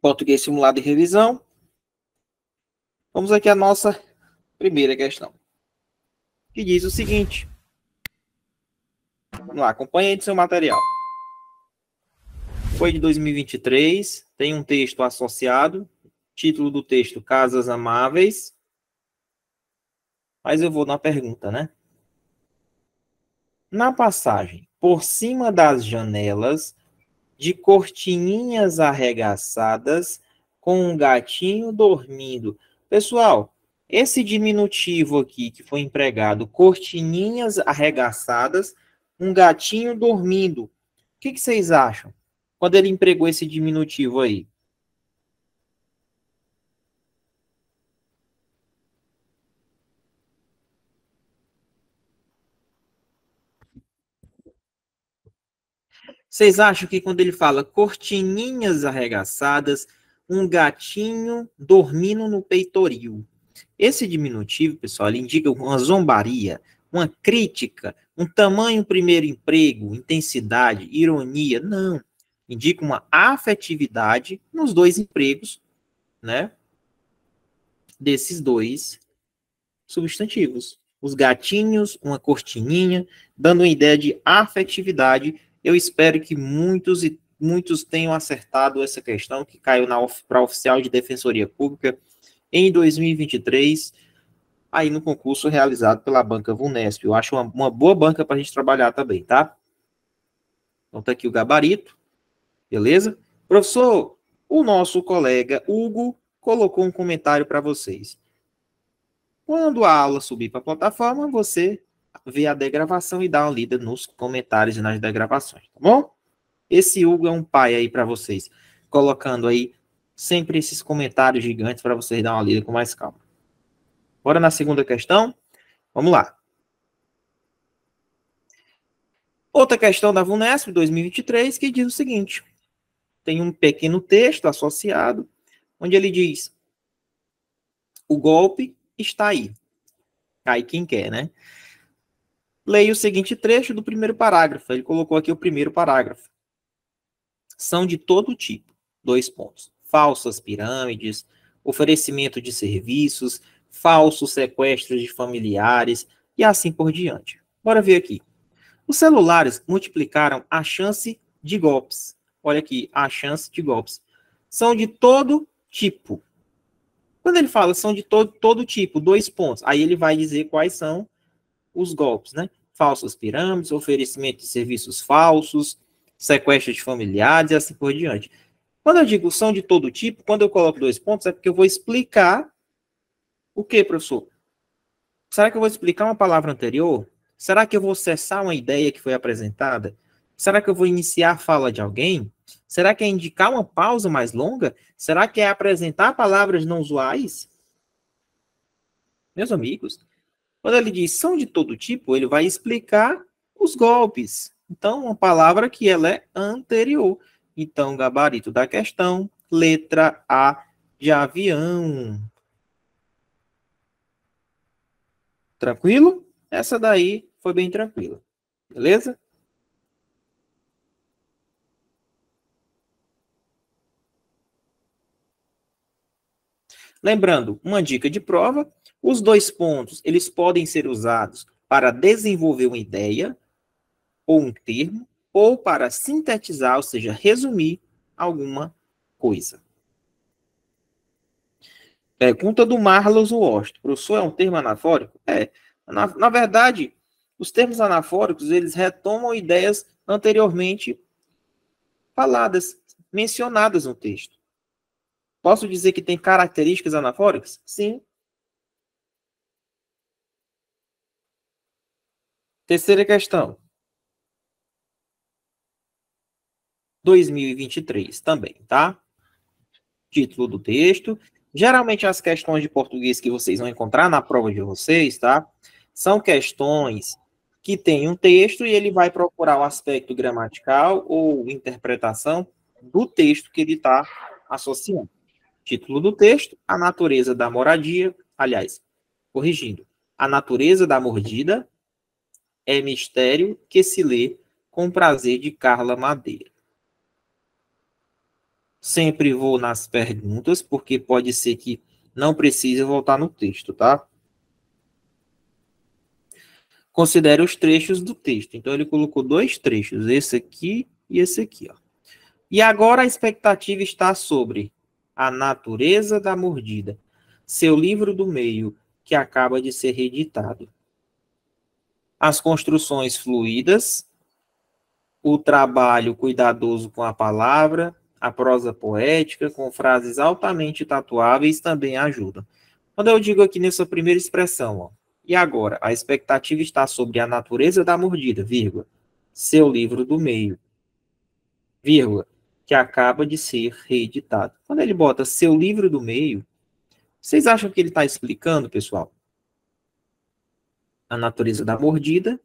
português simulado e revisão. Vamos aqui à nossa primeira questão, que diz o seguinte. Vamos lá, acompanhe seu material. Foi de 2023, tem um texto associado, título do texto Casas Amáveis. Mas eu vou na pergunta, né? Na passagem, por cima das janelas, de cortininhas arregaçadas, com um gatinho dormindo. Pessoal, esse diminutivo aqui que foi empregado, cortininhas arregaçadas, um gatinho dormindo. O que, que vocês acham? Quando ele empregou esse diminutivo aí? Vocês acham que quando ele fala cortininhas arregaçadas, um gatinho dormindo no peitoril? Esse diminutivo, pessoal, indica uma zombaria, uma crítica, um tamanho primeiro emprego, intensidade, ironia. Não. Indica uma afetividade nos dois empregos, né? Desses dois substantivos. Os gatinhos, uma cortininha, dando uma ideia de afetividade eu espero que muitos e muitos tenham acertado essa questão que caiu para oficial de defensoria pública em 2023, aí no concurso realizado pela banca Vunesp. Eu acho uma, uma boa banca para a gente trabalhar também, tá? Então tá aqui o gabarito, beleza? Professor, o nosso colega Hugo colocou um comentário para vocês. Quando a aula subir para a plataforma, você ver a degravação e dar uma lida nos comentários e nas degravações, tá bom? Esse Hugo é um pai aí para vocês, colocando aí sempre esses comentários gigantes para vocês dar uma lida com mais calma. Bora na segunda questão? Vamos lá. Outra questão da VUNESP 2023 que diz o seguinte: tem um pequeno texto associado, onde ele diz: o golpe está aí. Cai quem quer, né? leia o seguinte trecho do primeiro parágrafo. Ele colocou aqui o primeiro parágrafo. São de todo tipo. Dois pontos. Falsas pirâmides, oferecimento de serviços, falsos sequestros de familiares e assim por diante. Bora ver aqui. Os celulares multiplicaram a chance de golpes. Olha aqui, a chance de golpes. São de todo tipo. Quando ele fala são de todo, todo tipo, dois pontos, aí ele vai dizer quais são os golpes, né? falsas pirâmides, oferecimento de serviços falsos, sequestro de familiares e assim por diante. Quando eu digo são de todo tipo, quando eu coloco dois pontos, é porque eu vou explicar o que, professor? Será que eu vou explicar uma palavra anterior? Será que eu vou cessar uma ideia que foi apresentada? Será que eu vou iniciar a fala de alguém? Será que é indicar uma pausa mais longa? Será que é apresentar palavras não usuais? Meus amigos, quando ele diz são de todo tipo, ele vai explicar os golpes. Então, uma palavra que ela é anterior. Então, gabarito da questão, letra A de avião. Tranquilo? Essa daí foi bem tranquila. Beleza? Lembrando, uma dica de prova, os dois pontos, eles podem ser usados para desenvolver uma ideia ou um termo, ou para sintetizar, ou seja, resumir alguma coisa. Pergunta do Marlos Washington. Professor, é um termo anafórico? É. Na, na verdade, os termos anafóricos, eles retomam ideias anteriormente faladas, mencionadas no texto. Posso dizer que tem características anafóricas? Sim, Terceira questão. 2023 também, tá? Título do texto. Geralmente as questões de português que vocês vão encontrar na prova de vocês, tá? São questões que tem um texto e ele vai procurar o aspecto gramatical ou interpretação do texto que ele está associando. Título do texto, a natureza da moradia, aliás, corrigindo, a natureza da mordida, é mistério que se lê com prazer de Carla Madeira. Sempre vou nas perguntas, porque pode ser que não precise voltar no texto, tá? Considere os trechos do texto. Então, ele colocou dois trechos, esse aqui e esse aqui. Ó. E agora a expectativa está sobre A Natureza da Mordida, seu livro do meio, que acaba de ser reeditado as construções fluídas, o trabalho cuidadoso com a palavra, a prosa poética, com frases altamente tatuáveis também ajudam. Quando eu digo aqui nessa primeira expressão, ó, e agora, a expectativa está sobre a natureza da mordida, vírgula, seu livro do meio, vírgula, que acaba de ser reeditado. Quando ele bota seu livro do meio, vocês acham que ele está explicando, pessoal? a natureza da mordida,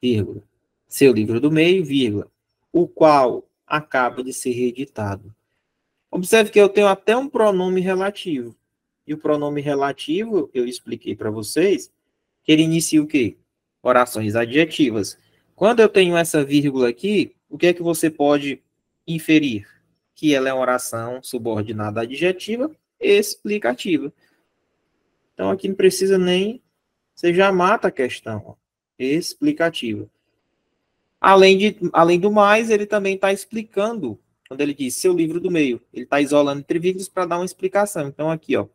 vírgula, seu livro do meio, vírgula, o qual acaba de ser reeditado. Observe que eu tenho até um pronome relativo. E o pronome relativo, eu expliquei para vocês, que ele inicia o quê? Orações adjetivas. Quando eu tenho essa vírgula aqui, o que é que você pode inferir? Que ela é uma oração subordinada adjetiva explicativa. Então, aqui não precisa nem você já mata a questão explicativa. Além, de, além do mais, ele também está explicando, quando ele diz seu livro do meio, ele está isolando entre vírgulas para dar uma explicação. Então, aqui, ó,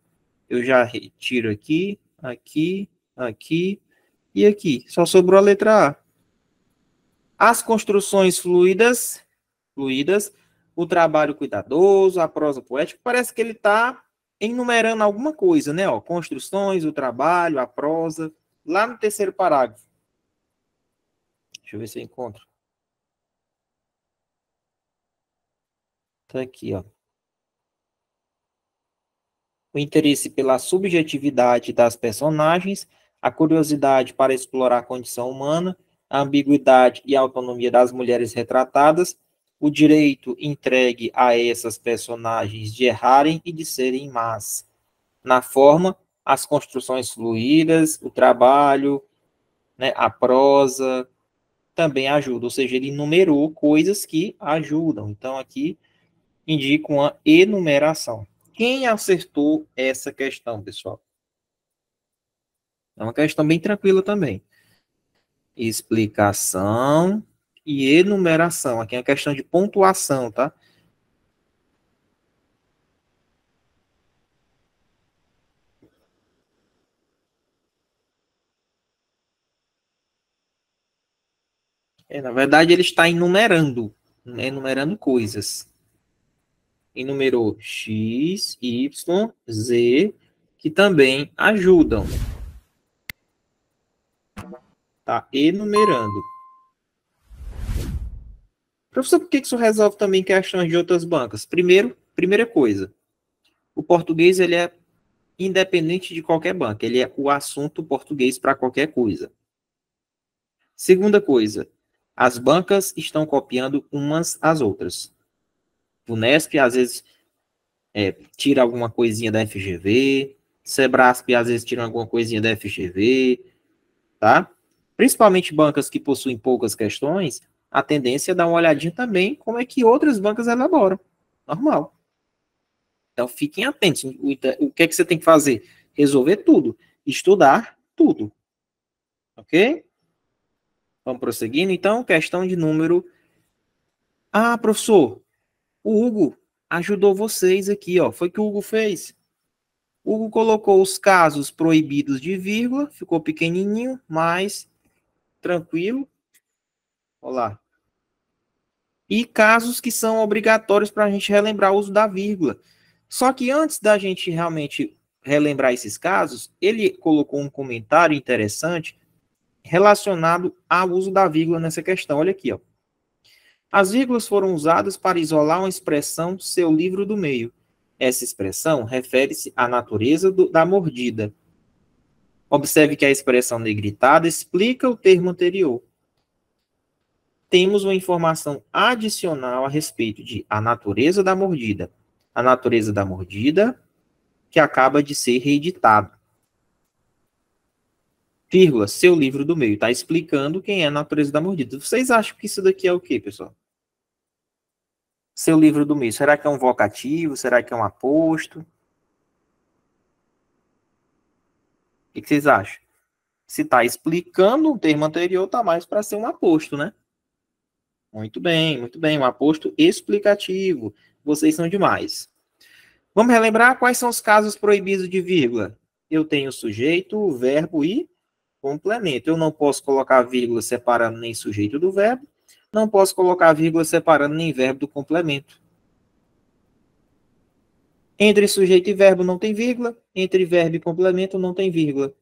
eu já retiro aqui, aqui, aqui e aqui. Só sobrou a letra A. As construções fluidas, fluidas, o trabalho cuidadoso, a prosa poética, parece que ele está enumerando alguma coisa, né? Ó, construções, o trabalho, a prosa, lá no terceiro parágrafo. Deixa eu ver se eu encontro. Tá aqui, ó. O interesse pela subjetividade das personagens, a curiosidade para explorar a condição humana, a ambiguidade e a autonomia das mulheres retratadas, o direito entregue a essas personagens de errarem e de serem más. Na forma, as construções fluídas, o trabalho, né, a prosa, também ajuda. Ou seja, ele enumerou coisas que ajudam. Então, aqui indico uma enumeração. Quem acertou essa questão, pessoal? É uma questão bem tranquila também. Explicação e enumeração. Aqui é questão de pontuação, tá? É, na verdade, ele está enumerando, né? enumerando coisas. Enumerou X, Y, Z, que também ajudam. Tá enumerando. Professor, por que isso resolve também questões de outras bancas? Primeiro, primeira coisa, o português ele é independente de qualquer banca, ele é o assunto português para qualquer coisa. Segunda coisa, as bancas estão copiando umas às outras. O Nesp às vezes é, tira alguma coisinha da FGV, Sebrasp às vezes tira alguma coisinha da FGV, tá? Principalmente bancas que possuem poucas questões, a tendência é dar uma olhadinha também como é que outras bancas elaboram. Normal. Então fiquem atentos. O que é que você tem que fazer? Resolver tudo. Estudar tudo. Ok? Vamos prosseguindo. Então, questão de número. Ah, professor, o Hugo ajudou vocês aqui, ó. Foi que o Hugo fez. O Hugo colocou os casos proibidos de vírgula, ficou pequenininho, mas tranquilo. Olá. E casos que são obrigatórios para a gente relembrar o uso da vírgula. Só que antes da gente realmente relembrar esses casos, ele colocou um comentário interessante relacionado ao uso da vírgula nessa questão. Olha aqui, ó. As vírgulas foram usadas para isolar uma expressão seu livro do meio. Essa expressão refere-se à natureza do, da mordida. Observe que a expressão negritada explica o termo anterior temos uma informação adicional a respeito de a natureza da mordida. A natureza da mordida que acaba de ser reeditado. Vírgula, seu livro do meio está explicando quem é a natureza da mordida. Vocês acham que isso daqui é o quê, pessoal? Seu livro do meio, será que é um vocativo? Será que é um aposto? O que vocês acham? Se está explicando um termo anterior, está mais para ser um aposto, né? Muito bem, muito bem. Um aposto explicativo. Vocês são demais. Vamos relembrar quais são os casos proibidos de vírgula. Eu tenho sujeito, verbo e complemento. Eu não posso colocar vírgula separando nem sujeito do verbo, não posso colocar vírgula separando nem verbo do complemento. Entre sujeito e verbo não tem vírgula, entre verbo e complemento não tem vírgula.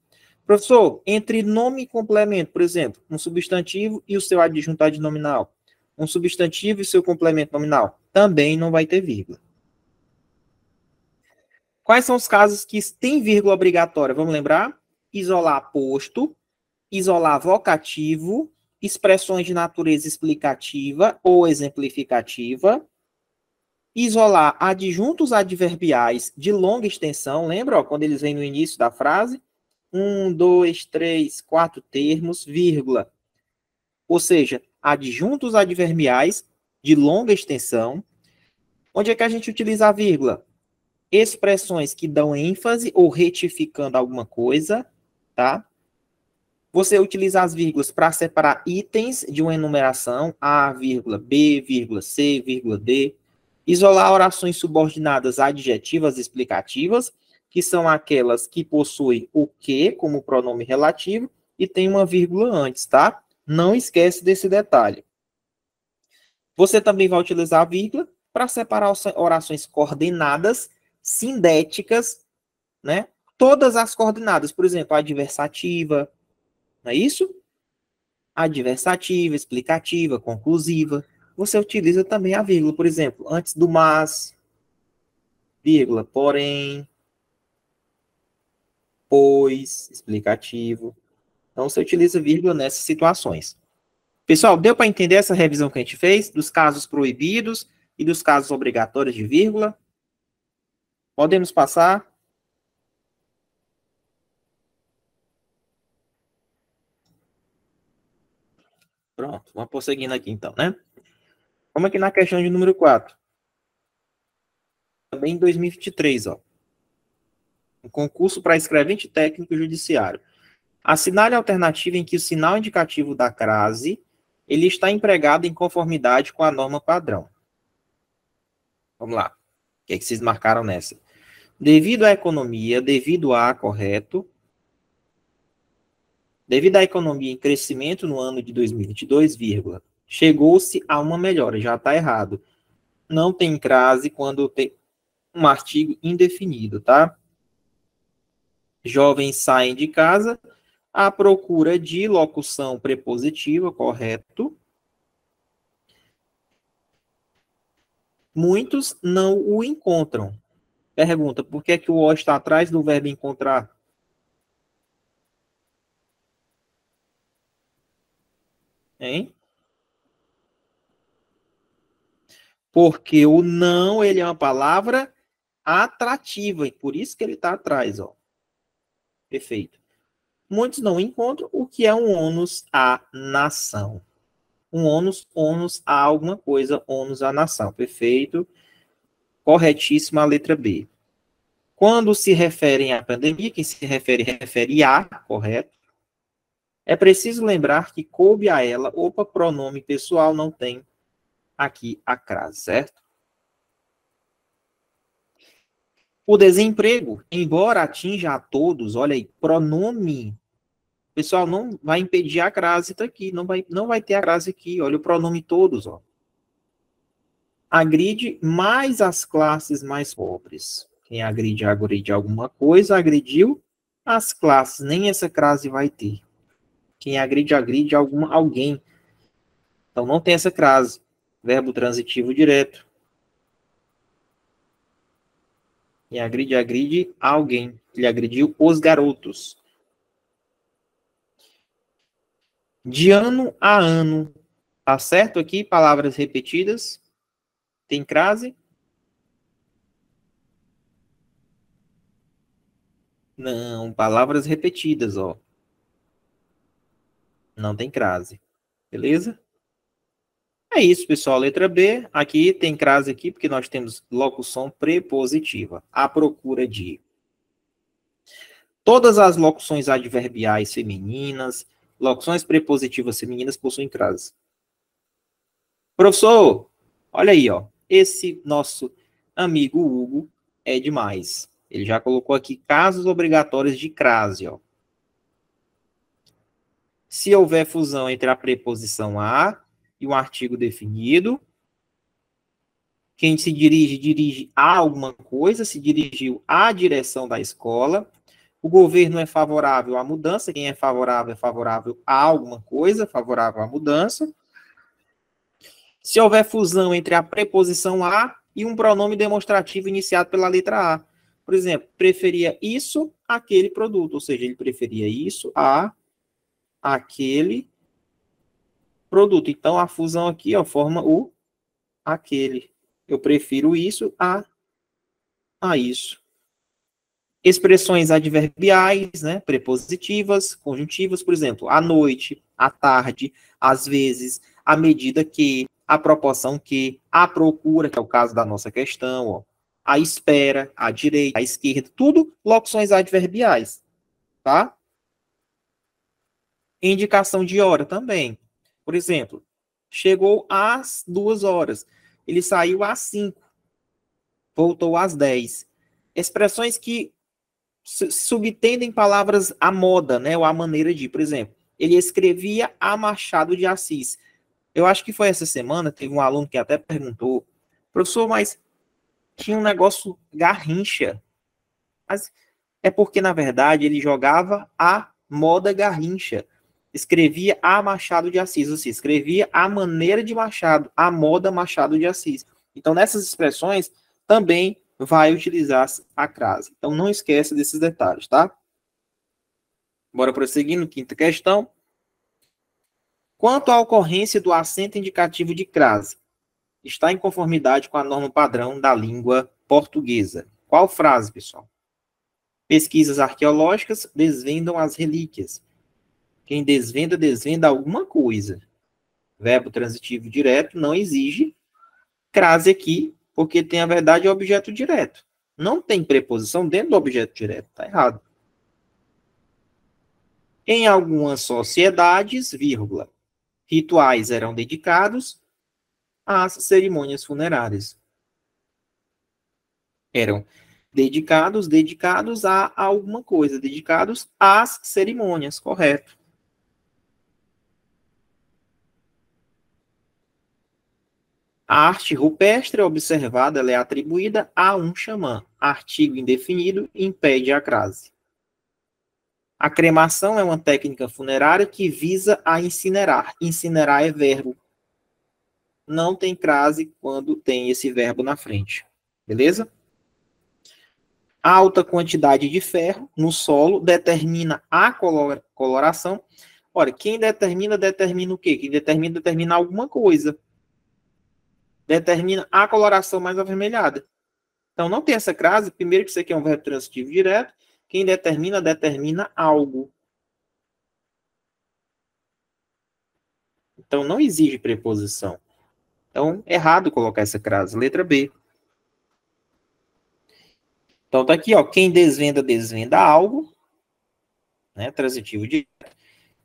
Professor, entre nome e complemento, por exemplo, um substantivo e o seu adjunto adnominal, um substantivo e seu complemento nominal, também não vai ter vírgula. Quais são os casos que tem vírgula obrigatória? Vamos lembrar? Isolar posto, isolar vocativo, expressões de natureza explicativa ou exemplificativa, isolar adjuntos adverbiais de longa extensão, lembra ó, quando eles vêm no início da frase? Um, dois, três, quatro termos, vírgula. Ou seja, adjuntos adverbiais de longa extensão. Onde é que a gente utiliza a vírgula? Expressões que dão ênfase ou retificando alguma coisa, tá? Você utiliza as vírgulas para separar itens de uma enumeração, A, vírgula, B, vírgula, C, vírgula, D. Isolar orações subordinadas adjetivas explicativas, que são aquelas que possuem o que como pronome relativo e tem uma vírgula antes, tá? Não esquece desse detalhe. Você também vai utilizar a vírgula para separar orações coordenadas, sindéticas, né? Todas as coordenadas, por exemplo, adversativa, não é isso? Adversativa, explicativa, conclusiva. Você utiliza também a vírgula, por exemplo, antes do mas, vírgula, porém, pois, explicativo. Então, você utiliza vírgula nessas situações. Pessoal, deu para entender essa revisão que a gente fez dos casos proibidos e dos casos obrigatórios de vírgula? Podemos passar? Pronto, vamos prosseguindo aqui então, né? Vamos aqui na questão de número 4. Também em 2023, ó. Um concurso para escrevente técnico judiciário. Assinale a alternativa em que o sinal indicativo da crase ele está empregado em conformidade com a norma padrão. Vamos lá. O que, é que vocês marcaram nessa? Devido à economia, devido a correto, Devido à economia em crescimento no ano de 2022, chegou-se a uma melhora, já está errado. Não tem crase quando tem um artigo indefinido, tá? Jovens saem de casa à procura de locução prepositiva, correto? Muitos não o encontram. Pergunta, por que é que o O está atrás do verbo encontrar? Hein? Porque o não, ele é uma palavra atrativa, e por isso que ele está atrás, ó. Perfeito muitos não encontram o que é um ônus à nação. Um ônus, ônus a alguma coisa, ônus à nação. Perfeito? Corretíssima a letra B. Quando se referem à pandemia, quem se refere, refere a, correto? É preciso lembrar que coube a ela, opa, pronome pessoal não tem aqui a crase, certo? O desemprego, embora atinja a todos, olha aí, pronome. pessoal não vai impedir a crase aqui? não vai, não vai ter a crase aqui, olha o pronome todos, ó. Agride mais as classes mais pobres. Quem agride, agride alguma coisa, agrediu as classes, nem essa crase vai ter. Quem agride, agride alguma, alguém. Então não tem essa crase. Verbo transitivo direto. E agride, agride alguém. Ele agrediu os garotos. De ano a ano. Tá certo aqui? Palavras repetidas. Tem crase? Não, palavras repetidas, ó. Não tem crase. Beleza? É isso, pessoal. Letra B, aqui tem crase aqui, porque nós temos locução prepositiva, A procura de. Todas as locuções adverbiais femininas, locuções prepositivas femininas possuem crase. Professor, olha aí, ó. Esse nosso amigo Hugo é demais. Ele já colocou aqui casos obrigatórios de crase, ó. Se houver fusão entre a preposição a e um artigo definido. Quem se dirige, dirige a alguma coisa, se dirigiu à direção da escola. O governo é favorável à mudança, quem é favorável é favorável a alguma coisa, favorável à mudança. Se houver fusão entre a preposição a e um pronome demonstrativo iniciado pela letra A. Por exemplo, preferia isso aquele produto, ou seja, ele preferia isso a aquele produto. Então, a fusão aqui ó, forma o aquele. Eu prefiro isso a, a isso. Expressões adverbiais, né, prepositivas, conjuntivas, por exemplo, à noite, à tarde, às vezes, à medida que, à proporção que, à procura, que é o caso da nossa questão, ó, à espera, à direita, à esquerda, tudo locuções adverbiais, tá? Indicação de hora também. Por exemplo, chegou às duas horas, ele saiu às cinco, voltou às dez. Expressões que subtendem palavras à moda, né, ou à maneira de, por exemplo, ele escrevia a Machado de Assis. Eu acho que foi essa semana, teve um aluno que até perguntou, professor, mas tinha um negócio garrincha. Mas é porque, na verdade, ele jogava a moda garrincha escrevia a Machado de Assis, ou seja, escrevia a maneira de Machado, a moda Machado de Assis. Então, nessas expressões, também vai utilizar a crase. Então, não esqueça desses detalhes, tá? Bora prosseguindo, quinta questão. Quanto à ocorrência do acento indicativo de crase, está em conformidade com a norma padrão da língua portuguesa. Qual frase, pessoal? Pesquisas arqueológicas desvendam as relíquias. Quem desvenda, desvenda alguma coisa. Verbo transitivo direto não exige crase aqui, porque tem a verdade objeto direto. Não tem preposição dentro do objeto direto, tá errado. Em algumas sociedades, vírgula, rituais eram dedicados às cerimônias funerárias. Eram dedicados, dedicados a alguma coisa, dedicados às cerimônias, correto. A arte rupestre é observada é atribuída a um xamã. Artigo indefinido impede a crase. A cremação é uma técnica funerária que visa a incinerar. Incinerar é verbo. Não tem crase quando tem esse verbo na frente. Beleza? A alta quantidade de ferro no solo determina a coloração. Olha, quem determina, determina o quê? Quem determina, determina alguma coisa determina a coloração mais avermelhada. Então, não tem essa crase. Primeiro, que isso aqui é um verbo transitivo direto. Quem determina, determina algo. Então, não exige preposição. Então, errado colocar essa crase. Letra B. Então, tá aqui, ó. Quem desvenda, desvenda algo. Né, transitivo direto.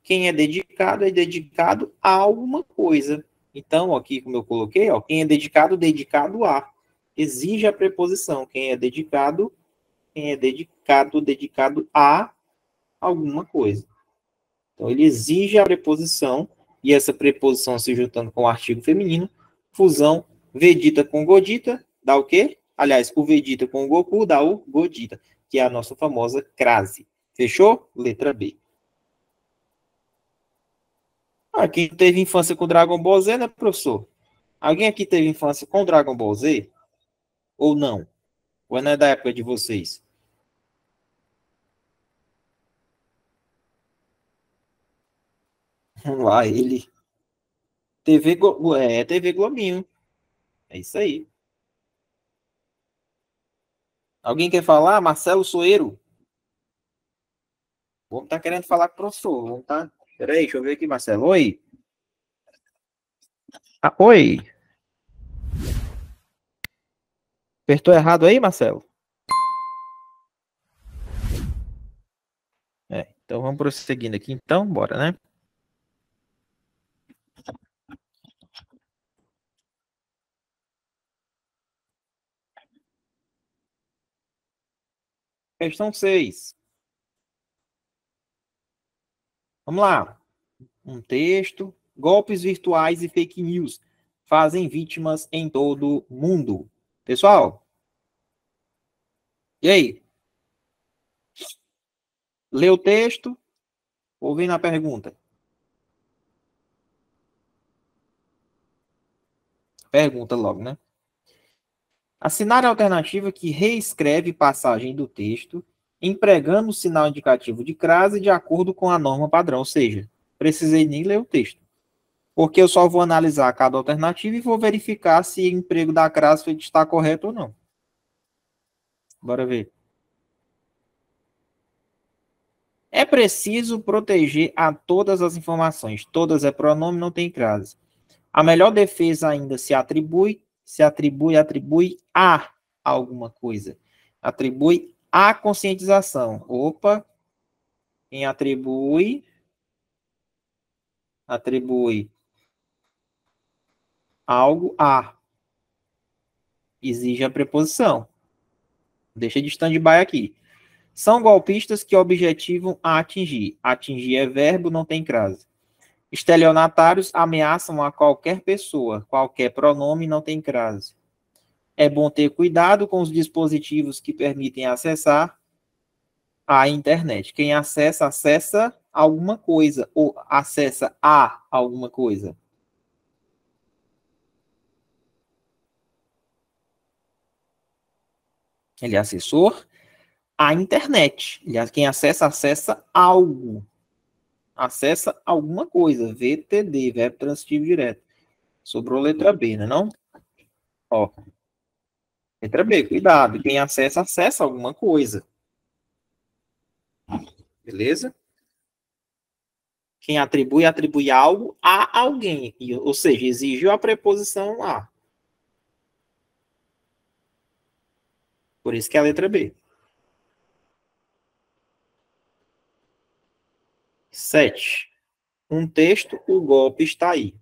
Quem é dedicado, é dedicado a alguma coisa. Então, aqui, como eu coloquei, ó, quem é dedicado, dedicado a. Exige a preposição. Quem é dedicado, quem é dedicado, dedicado a alguma coisa. Então, ele exige a preposição, e essa preposição se juntando com o artigo feminino, fusão vedita com Godita, dá o quê? Aliás, o vedita com o Goku dá o Godita, que é a nossa famosa crase. Fechou? Letra B. Ah, quem teve infância com Dragon Ball Z, né, professor? Alguém aqui teve infância com Dragon Ball Z? Ou não? Ou não é né, da época de vocês? Vamos lá, ele. TV, Glo... é, TV Globinho. É isso aí. Alguém quer falar? Marcelo Soeiro? Vamos estar tá querendo falar com o professor. Vamos tá Peraí, deixa eu ver aqui, Marcelo. Oi. Ah, oi. Apertou errado aí, Marcelo? É, então vamos prosseguindo aqui, então, bora, né? Questão 6. Vamos lá. Um texto. Golpes virtuais e fake news fazem vítimas em todo mundo. Pessoal? E aí? Lê o texto ou vem na pergunta? Pergunta logo, né? Assinar a alternativa que reescreve passagem do texto empregando o sinal indicativo de crase de acordo com a norma padrão, ou seja, precisei nem ler o texto. Porque eu só vou analisar cada alternativa e vou verificar se o emprego da crase está correto ou não. Bora ver. É preciso proteger a todas as informações. Todas é pronome, não tem crase. A melhor defesa ainda se atribui, se atribui, atribui a alguma coisa. Atribui a conscientização. Opa, quem atribui, atribui algo a. Exige a preposição. Deixa de stand-by aqui. São golpistas que objetivam a atingir. Atingir é verbo, não tem crase. Estelionatários ameaçam a qualquer pessoa. Qualquer pronome não tem crase. É bom ter cuidado com os dispositivos que permitem acessar a internet. Quem acessa, acessa alguma coisa ou acessa a alguma coisa. Ele é acessor à internet. Quem acessa, acessa algo. Acessa alguma coisa. VTD, verbo transitivo direto. Sobrou letra B, não é não? Ó, Letra B, cuidado. Quem acessa, acessa alguma coisa. Beleza? Quem atribui, atribui algo a alguém. Ou seja, exigiu a preposição a. Por isso que é a letra B. Sete. Um texto, o golpe está aí.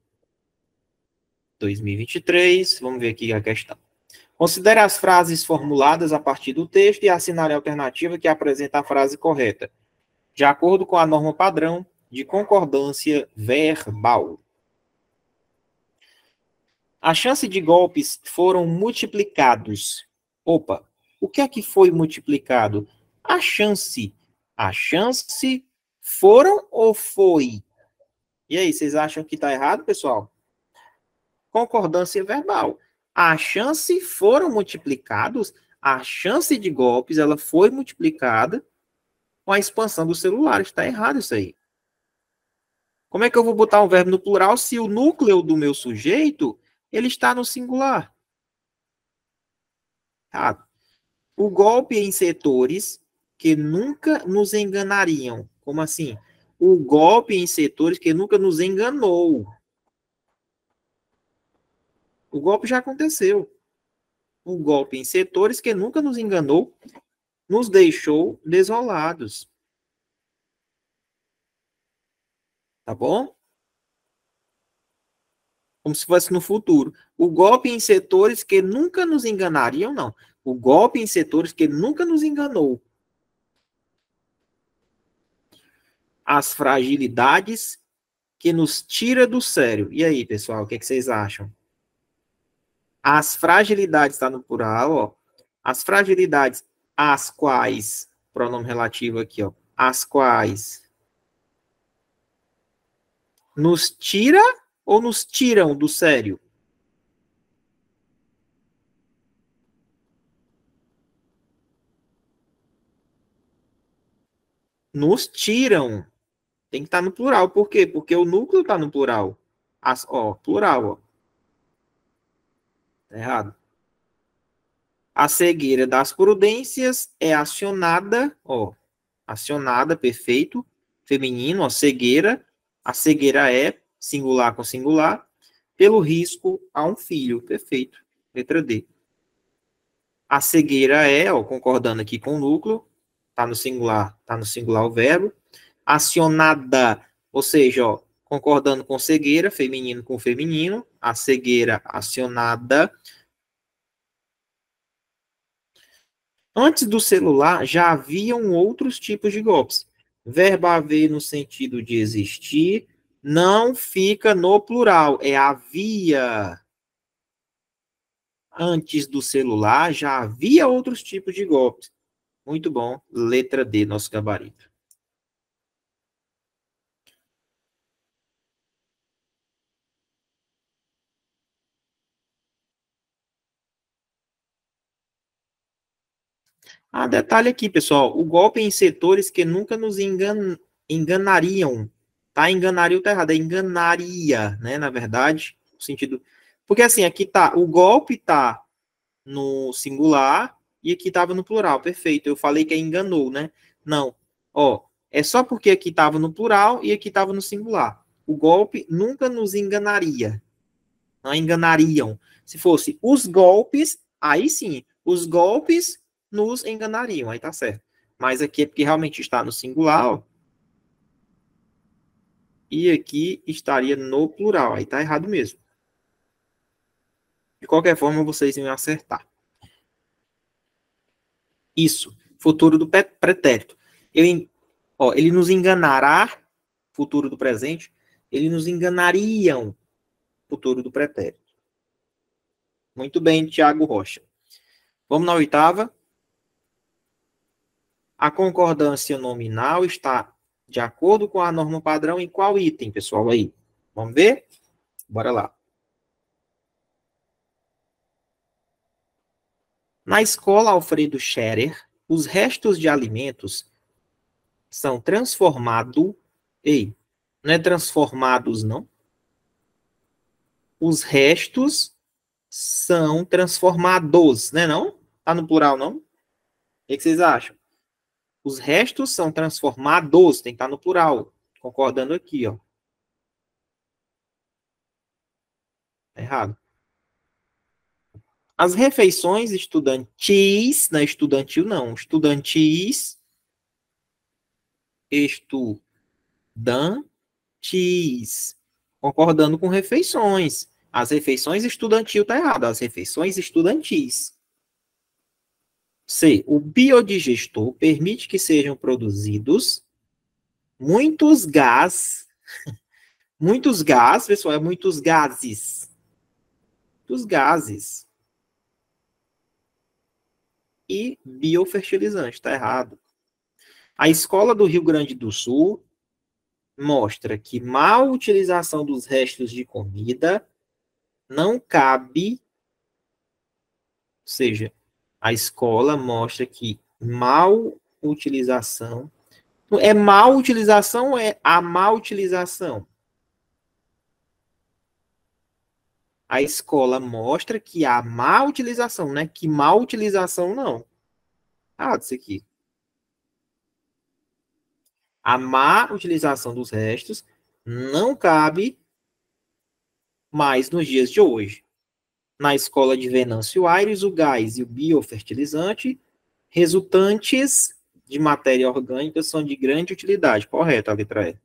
2023, vamos ver aqui a questão. Considere as frases formuladas a partir do texto e assinale a alternativa que apresenta a frase correta, de acordo com a norma padrão de concordância verbal. A chance de golpes foram multiplicados. Opa, o que é que foi multiplicado? A chance. A chance foram ou foi? E aí, vocês acham que está errado, pessoal? Concordância verbal a chance foram multiplicados, a chance de golpes ela foi multiplicada com a expansão dos celulares. Está errado isso aí. Como é que eu vou botar um verbo no plural se o núcleo do meu sujeito ele está no singular? Errado. Tá. O golpe em setores que nunca nos enganariam. Como assim? O golpe em setores que nunca nos enganou. O golpe já aconteceu. O golpe em setores que nunca nos enganou nos deixou desolados. Tá bom? Como se fosse no futuro. O golpe em setores que nunca nos enganariam, não. O golpe em setores que nunca nos enganou. As fragilidades que nos tira do sério. E aí, pessoal, o que, é que vocês acham? As fragilidades, está no plural, ó. As fragilidades as quais, pronome relativo aqui, ó, as quais nos tira ou nos tiram do sério? Nos tiram. Tem que estar tá no plural. Por quê? Porque o núcleo está no plural. As, ó, plural, ó. Tá errado. A cegueira das prudências é acionada, ó, acionada, perfeito, feminino, ó, cegueira. A cegueira é singular com singular, pelo risco a um filho, perfeito, letra D. A cegueira é, ó, concordando aqui com o núcleo, tá no singular, tá no singular o verbo. Acionada, ou seja, ó, concordando com cegueira, feminino com feminino, a cegueira acionada. Antes do celular, já haviam outros tipos de golpes. Verbo haver no sentido de existir não fica no plural, é havia. Antes do celular, já havia outros tipos de golpes. Muito bom, letra D, nosso gabarito. Ah, detalhe aqui, pessoal. O golpe é em setores que nunca nos engan... enganariam. Tá? Enganaria o tá errado. É enganaria, né? Na verdade, no sentido... Porque assim, aqui tá... O golpe tá no singular e aqui tava no plural. Perfeito. Eu falei que é enganou, né? Não. Ó, é só porque aqui tava no plural e aqui tava no singular. O golpe nunca nos enganaria. Não enganariam. Se fosse os golpes, aí sim. Os golpes nos enganariam, aí tá certo. Mas aqui é porque realmente está no singular, ó. E aqui estaria no plural, aí tá errado mesmo. De qualquer forma, vocês iam acertar. Isso, futuro do pretérito. Ele, ó, ele nos enganará, futuro do presente, ele nos enganariam, futuro do pretérito. Muito bem, Tiago Rocha. Vamos na oitava. A concordância nominal está de acordo com a norma padrão em qual item, pessoal aí? Vamos ver? Bora lá. Na escola Alfredo Scherer, os restos de alimentos são transformados. Ei, não é transformados, não? Os restos são transformados, né? Não? Tá no plural, não? O que vocês acham? Os restos são transformados, tem que estar no plural, concordando aqui, ó. Tá errado. As refeições estudantis, na é estudantil não, estudantis, estudantis, concordando com refeições. As refeições estudantil tá errado, as refeições estudantis. C. O biodigestor permite que sejam produzidos muitos gás, muitos gás, pessoal, é muitos gases, muitos gases e biofertilizante, está errado. A escola do Rio Grande do Sul mostra que má utilização dos restos de comida não cabe, ou seja, a escola mostra que mal utilização é mal utilização ou é a mal utilização? A escola mostra que a má utilização, né? Que mal utilização não. Ah, isso aqui. A má utilização dos restos não cabe mais nos dias de hoje na escola de Venâncio Aires o gás e o biofertilizante resultantes de matéria orgânica são de grande utilidade. Correto, a letra E. Tá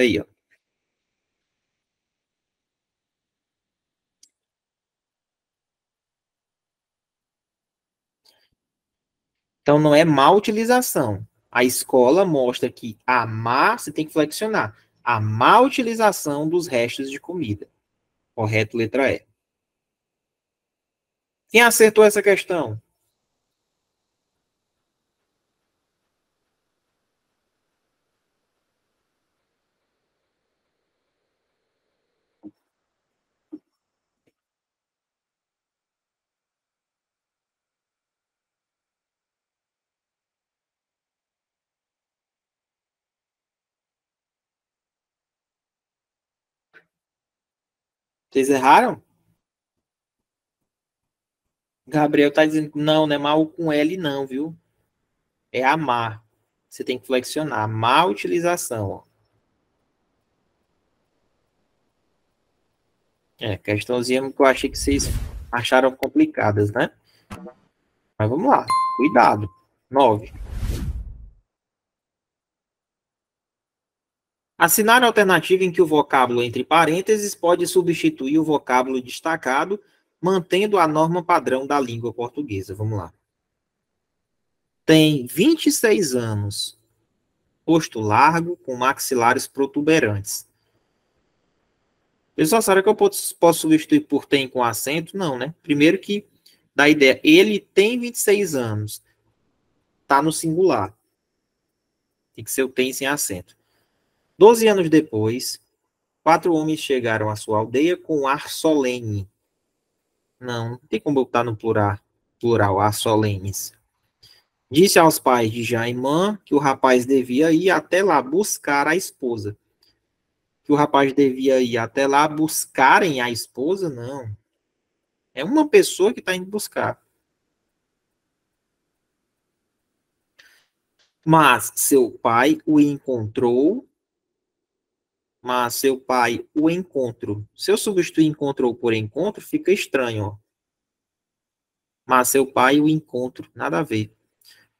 aí, ó. Então, não é má utilização. A escola mostra que a má, você tem que flexionar, a má utilização dos restos de comida. Correto, letra E. Quem acertou essa questão? Vocês erraram? Gabriel tá dizendo, não, não é mal com L não, viu? É amar Você tem que flexionar. Má utilização, ó. É, questãozinha que eu achei que vocês acharam complicadas, né? Mas vamos lá. Cuidado. Nove. Assinar a alternativa em que o vocábulo entre parênteses pode substituir o vocábulo destacado, mantendo a norma padrão da língua portuguesa. Vamos lá. Tem 26 anos, rosto largo, com maxilares protuberantes. Pessoal, será que eu posso, substituir por tem com acento? Não, né? Primeiro que da ideia, ele tem 26 anos. Tá no singular. Tem que ser o tem sem acento. Doze anos depois, quatro homens chegaram à sua aldeia com ar solene. Não, não tem como botar no plural, plural ar solenes. Disse aos pais de Jaimã que o rapaz devia ir até lá buscar a esposa. Que o rapaz devia ir até lá buscarem a esposa? Não. É uma pessoa que está indo buscar. Mas seu pai o encontrou mas seu pai, o encontro. Se eu substituir encontrou por encontro, fica estranho. Ó. Mas seu pai, o encontro, nada a ver.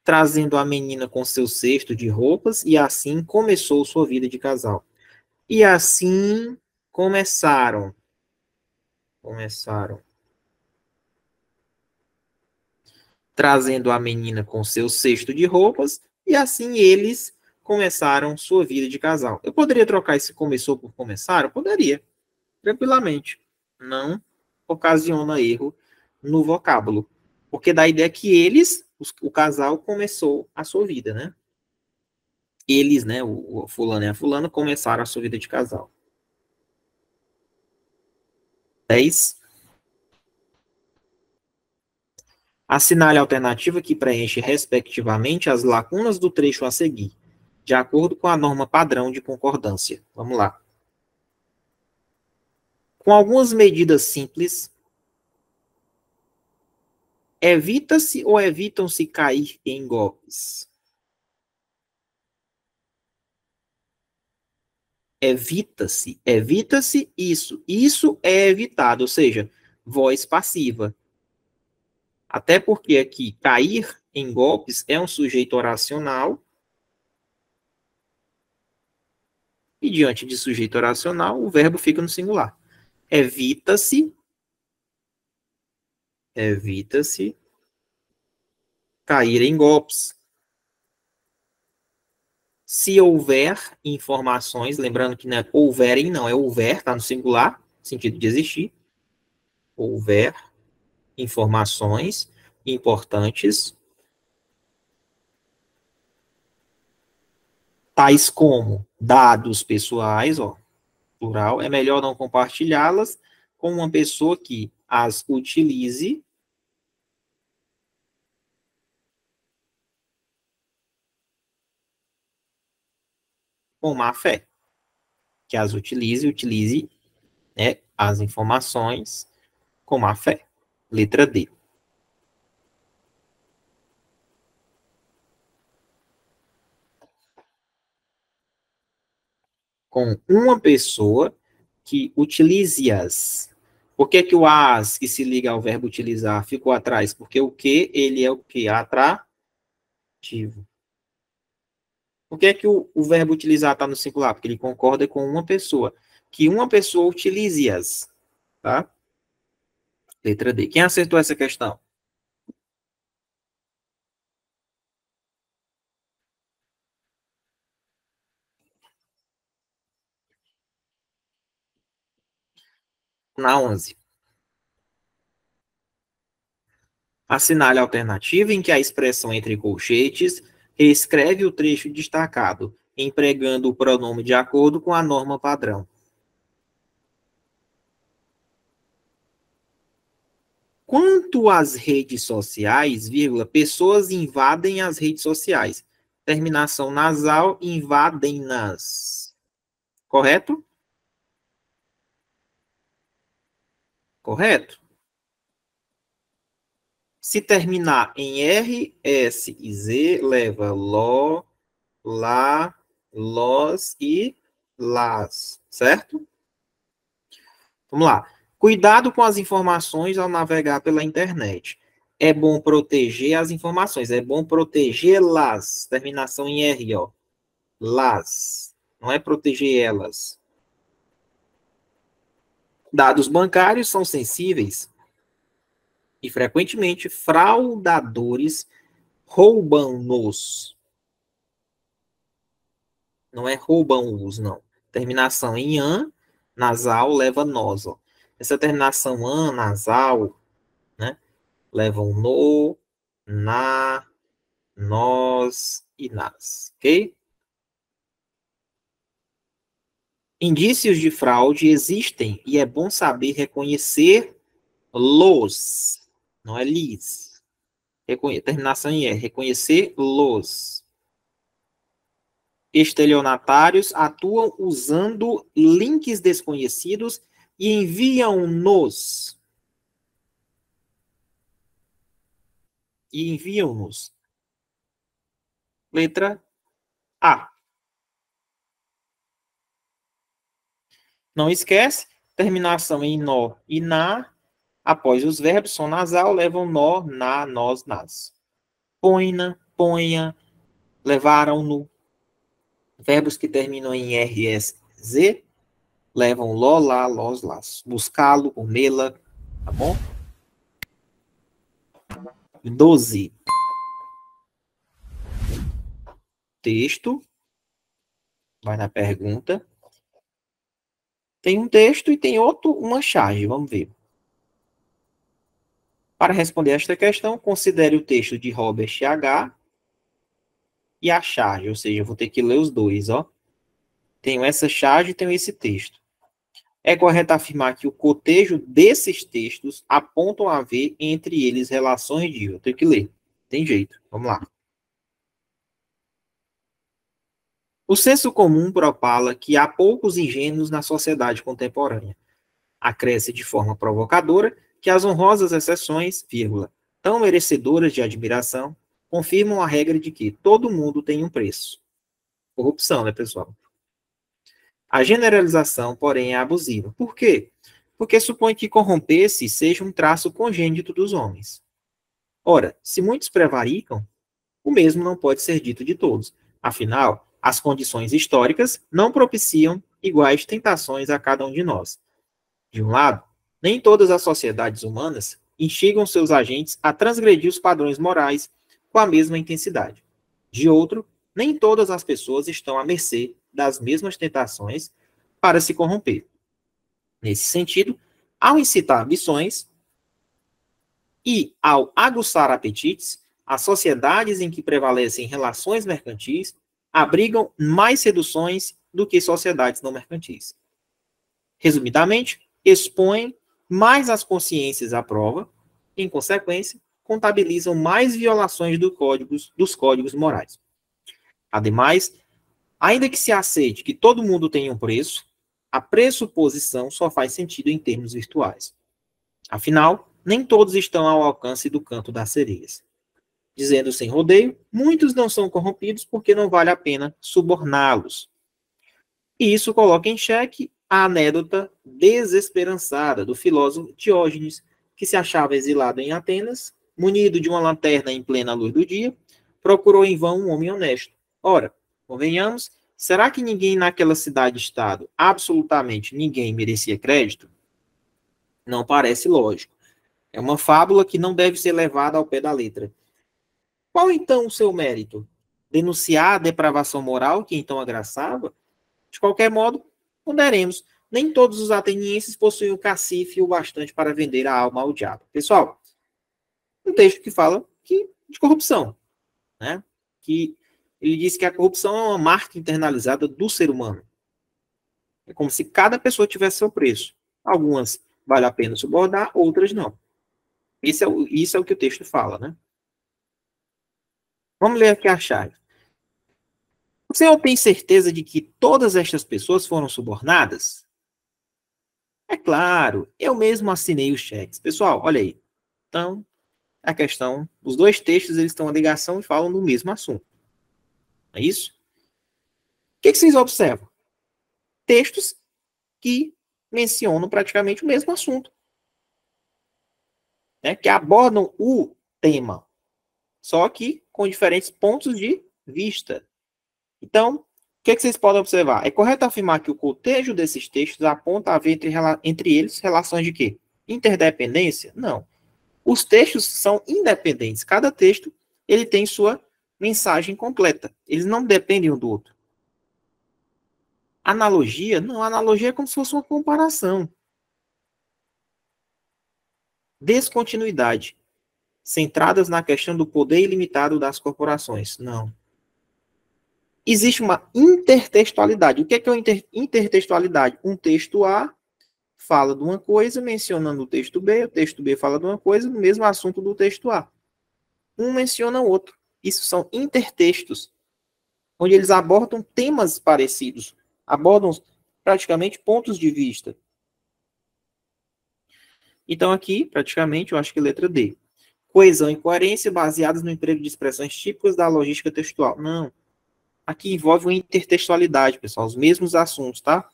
Trazendo a menina com seu cesto de roupas, e assim começou sua vida de casal. E assim começaram. Começaram. Trazendo a menina com seu cesto de roupas, e assim eles começaram sua vida de casal. Eu poderia trocar esse começou por começaram? Poderia, tranquilamente. Não ocasiona erro no vocábulo. Porque dá a ideia que eles, o casal, começou a sua vida, né? Eles, né, o, o fulano e a fulana, começaram a sua vida de casal. 10. É Assinale a alternativa que preenche respectivamente as lacunas do trecho a seguir de acordo com a norma padrão de concordância. Vamos lá. Com algumas medidas simples, evita-se ou evitam-se cair em golpes? Evita-se, evita-se isso. Isso é evitado, ou seja, voz passiva. Até porque aqui cair em golpes é um sujeito oracional e diante de sujeito oracional, o verbo fica no singular. Evita-se. Evita-se cair em golpes. Se houver informações, lembrando que não é houverem, não, é houver, está no singular, sentido de existir. Houver informações importantes tais como dados pessoais, ó, plural, é melhor não compartilhá-las com uma pessoa que as utilize com má fé. Que as utilize, utilize né, as informações com má fé. Letra D. com uma pessoa que utilize-as. Por que, que o as, que se liga ao verbo utilizar, ficou atrás? Porque o que, ele é o que? Atrativo. Por que, que o, o verbo utilizar está no singular? Porque ele concorda com uma pessoa. Que uma pessoa utilize-as. Tá? Letra D. Quem acertou essa questão? na 11. Assinale a alternativa em que a expressão entre colchetes reescreve o trecho destacado, empregando o pronome de acordo com a norma padrão. Quanto às redes sociais, vírgula, pessoas invadem as redes sociais. Terminação nasal, invadem-nas. Correto? correto? Se terminar em R, S e Z, leva Ló, Lá, Lós e Las, certo? Vamos lá. Cuidado com as informações ao navegar pela internet. É bom proteger as informações, é bom proteger las Terminação em R, ó. Las. Não é proteger elas, Dados bancários são sensíveis e frequentemente fraudadores roubam-nos. Não é roubam-os, não. Terminação em an, nasal, leva nós. Ó. Essa terminação an, nasal, né? Levam no, na, nós e nas. Ok? Indícios de fraude existem e é bom saber reconhecer los, não é lis. Reconhe terminação em é, reconhecer los. Estelionatários atuam usando links desconhecidos e enviam-nos. E enviam-nos. Letra A. Não esquece, terminação em nó e na, após os verbos, som nasal, levam nó, na, nós, nas. Põe-na, ponha, levaram-no. Verbos que terminam em RS, Z, levam ló, lá, lós, las. Buscá-lo, comê-la, tá bom? 12. Texto. Vai na pergunta. Tem um texto e tem outro, uma charge. Vamos ver. Para responder esta questão, considere o texto de Robert H. e a charge, ou seja, eu vou ter que ler os dois, ó. Tenho essa charge e tenho esse texto. É correto afirmar que o cotejo desses textos apontam a ver entre eles relações de... Eu tenho que ler. Tem jeito. Vamos lá. O senso comum propala que há poucos ingênuos na sociedade contemporânea. Acresce de forma provocadora que as honrosas exceções, vírgula, tão merecedoras de admiração, confirmam a regra de que todo mundo tem um preço. Corrupção, né, pessoal? A generalização, porém, é abusiva. Por quê? Porque supõe que corromper-se seja um traço congênito dos homens. Ora, se muitos prevaricam, o mesmo não pode ser dito de todos. Afinal, as condições históricas não propiciam iguais tentações a cada um de nós. De um lado, nem todas as sociedades humanas instigam seus agentes a transgredir os padrões morais com a mesma intensidade. De outro, nem todas as pessoas estão à mercê das mesmas tentações para se corromper. Nesse sentido, ao incitar ambições e ao aguçar apetites, as sociedades em que prevalecem relações mercantis abrigam mais reduções do que sociedades não mercantis. Resumidamente, expõem mais as consciências à prova em consequência, contabilizam mais violações do códigos, dos códigos morais. Ademais, ainda que se aceite que todo mundo tenha um preço, a pressuposição só faz sentido em termos virtuais. Afinal, nem todos estão ao alcance do canto das sereias dizendo sem rodeio, muitos não são corrompidos porque não vale a pena suborná-los. E isso coloca em xeque a anédota desesperançada do filósofo Diógenes, que se achava exilado em Atenas, munido de uma lanterna em plena luz do dia, procurou em vão um homem honesto. Ora, convenhamos, será que ninguém naquela cidade-estado, absolutamente ninguém, merecia crédito? Não parece lógico. É uma fábula que não deve ser levada ao pé da letra. Qual então o seu mérito? Denunciar a depravação moral que então agraçava? De qualquer modo, ponderemos. Nem todos os atenienses possuem o cacife o bastante para vender a alma ao diabo. Pessoal, um texto que fala que, de corrupção. Né? Que ele diz que a corrupção é uma marca internalizada do ser humano. É como se cada pessoa tivesse seu preço. Algumas vale a pena subornar, outras não. Isso é, o, isso é o que o texto fala, né? Vamos ler aqui a chave. O senhor tem certeza de que todas estas pessoas foram subornadas? É claro, eu mesmo assinei os cheques. Pessoal, olha aí. Então, a questão, os dois textos eles estão a ligação e falam do mesmo assunto. É isso? O que, que vocês observam? Textos que mencionam praticamente o mesmo assunto. Né? Que abordam o tema. Só que com diferentes pontos de vista. Então, o que, é que, vocês podem observar? É correto afirmar que o cotejo desses textos aponta a haver entre, entre eles relações de quê? Interdependência? Não. Os textos são independentes. Cada texto ele tem sua mensagem completa. Eles não dependem um do outro. Analogia? Não, analogia é como se fosse uma comparação. Descontinuidade centradas na questão do poder ilimitado das corporações. Não. Existe uma intertextualidade. O que é, que é intertextualidade? Um texto A fala de uma coisa, mencionando o texto B, o texto B fala de uma coisa, no mesmo assunto do texto A. Um menciona o outro. Isso são intertextos, onde eles abordam temas parecidos, abordam praticamente pontos de vista. Então, aqui, praticamente, eu acho que letra D coesão e coerência baseadas no emprego de expressões típicas da logística textual. Não. Aqui envolve uma intertextualidade, pessoal. Os mesmos assuntos, tá?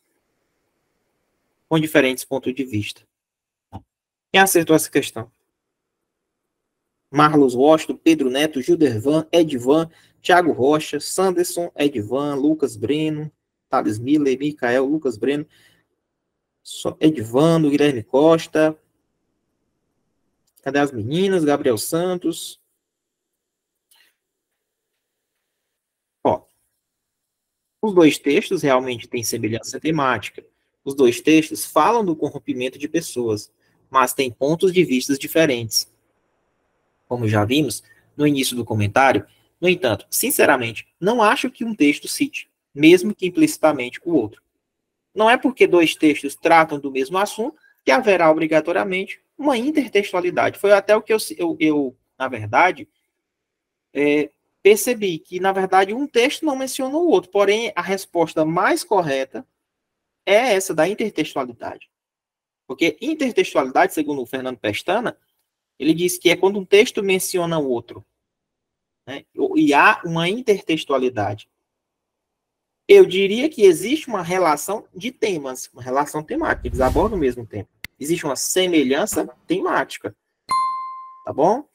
Com diferentes pontos de vista. Quem acertou essa questão? Marlos Washington, Pedro Neto, Gildervan, Edvan, Thiago Rocha, Sanderson, Edvan, Lucas Breno, Thales Miller, Micael, Lucas Breno, Edvan, Guilherme Costa, Cadê as meninas? Gabriel Santos. Ó, os dois textos realmente têm semelhança temática. Os dois textos falam do corrompimento de pessoas, mas têm pontos de vista diferentes. Como já vimos no início do comentário, no entanto, sinceramente, não acho que um texto cite, mesmo que implicitamente, o outro. Não é porque dois textos tratam do mesmo assunto que haverá obrigatoriamente uma intertextualidade. Foi até o que eu, eu, eu na verdade, é, percebi que, na verdade, um texto não menciona o outro, porém, a resposta mais correta é essa da intertextualidade. Porque intertextualidade, segundo o Fernando Pestana, ele diz que é quando um texto menciona o outro. Né? E há uma intertextualidade. Eu diria que existe uma relação de temas, uma relação temática, eles abordam o mesmo tema existe uma semelhança temática. Tá bom?